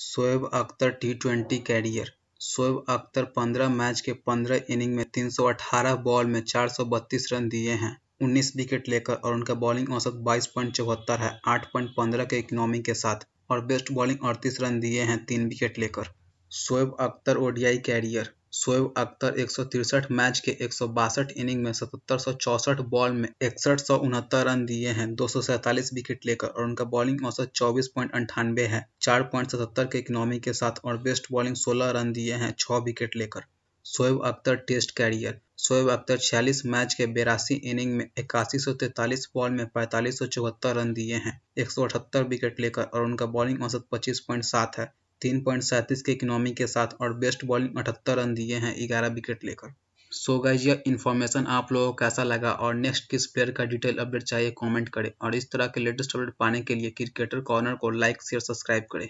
Shoaib Akhtar T twenty career Shoaib Akhtar 15 match के 15 inning में 318 ball में 432 रन दिए हैं 19 विकेट लेकर और उनका बॉलिंग औसत बाईस पॉइंट चौहत्तर है आठ पॉइंट पंद्रह के इकोनॉमी के साथ और बेस्ट बॉलिंग अड़तीस रन दिए हैं तीन विकेट लेकर शोएब अख्तर ओडियाई कैरियर शोएब अख्तर एक मैच के एक इनिंग में सतहत्तर बॉल में इकसठ सौ रन दिए हैं दो विकेट लेकर और उनका बॉलिंग औसत चौबीस पॉइंट अंठानवे है चार पॉइंट सतहत्तर के इकोनॉमी के साथ और बेस्ट बॉलिंग सोलह रन दिए हैं छः विकेट लेकर शोएब अख्तर टेस्ट कैरियर शोएब अख्तर छियालीस मैच के बेरासी इनिंग में इक्यासी सौ तैतालीस बॉल में पैंतालीस सौ चौहत्तर रन दिए हैं एक सौ अठहत्तर विकेट लेकर और उनका बॉलिंग औसत पच्चीस पॉइंट सात है तीन पॉइंट सैंतीस के इकोनॉमी के साथ और बेस्ट बॉलिंग अठहत्तर रन दिए हैं ग्यारह विकेट लेकर सो गाइज यह इन्फॉर्मेशन आप लोगों को कैसा लगा और नेक्स्ट किस प्लेयर का डिटेल अपडेट चाहिए कमेंट करें और इस तरह के लेटेस्ट अपडेट पाने के लिए क्रिकेटर कॉर्नर को लाइक शेयर सब्सक्राइब करें